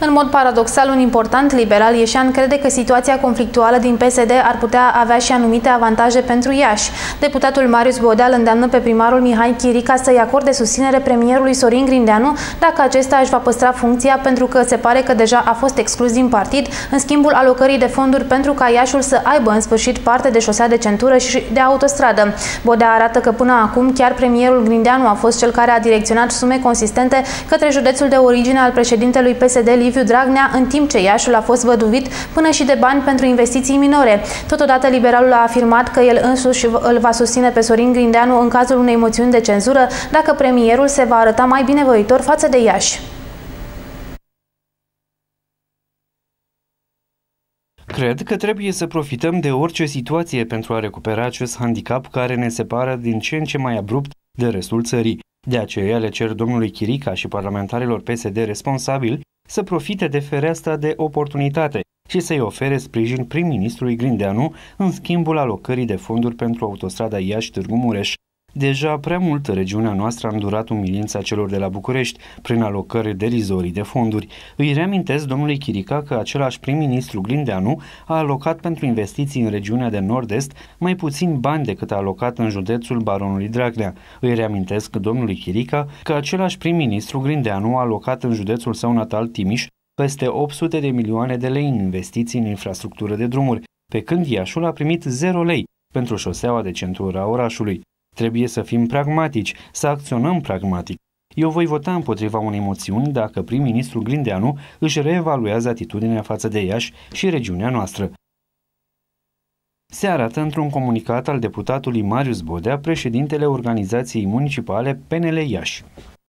În mod paradoxal, un important liberal ieșean crede că situația conflictuală din PSD ar putea avea și anumite avantaje pentru Iași. Deputatul Marius Bodeal îndeamnă pe primarul Mihai Chirica să-i acorde susținere premierului Sorin Grindeanu dacă acesta își va păstra funcția pentru că se pare că deja a fost exclus din partid în schimbul alocării de fonduri pentru ca Iașul să aibă în sfârșit parte de șosea de centură și de autostradă. Bodea arată că până acum chiar premierul Grindeanu a fost cel care a direcționat sume consistente către județul de origine al președintelui PSD Liviu Dragnea, în timp ce Iașul a fost văduvit până și de bani pentru investiții minore. Totodată, liberalul a afirmat că el însuși îl va susține pe Sorin Grindeanu în cazul unei moțiuni de cenzură dacă premierul se va arăta mai binevoitor față de Iași. Cred că trebuie să profităm de orice situație pentru a recupera acest handicap care ne separă din ce în ce mai abrupt de restul țării. De aceea le cer domnului Chirica și parlamentarilor PSD responsabili să profite de fereastra de oportunitate și să-i ofere sprijin prim-ministrului Grindeanu în schimbul alocării de fonduri pentru autostrada Iași-Târgu Mureș. Deja prea mult regiunea noastră a îndurat umilința celor de la București prin alocări derizorii de fonduri. Îi reamintesc domnului Chirica că același prim-ministru Grindeanu a alocat pentru investiții în regiunea de nord-est mai puțin bani decât a alocat în județul baronului Dragnea. Îi reamintesc domnului Chirica că același prim-ministru Grindeanu a alocat în județul său natal Timiș peste 800 de milioane de lei în investiții în infrastructură de drumuri, pe când Iașul a primit 0 lei pentru șoseaua de a orașului. Trebuie să fim pragmatici, să acționăm pragmatic. Eu voi vota împotriva unei moțiuni dacă prim-ministrul Grindeanu își reevaluează atitudinea față de Iași și regiunea noastră. Se arată într-un comunicat al deputatului Marius Bodea, președintele organizației municipale PNL Iași.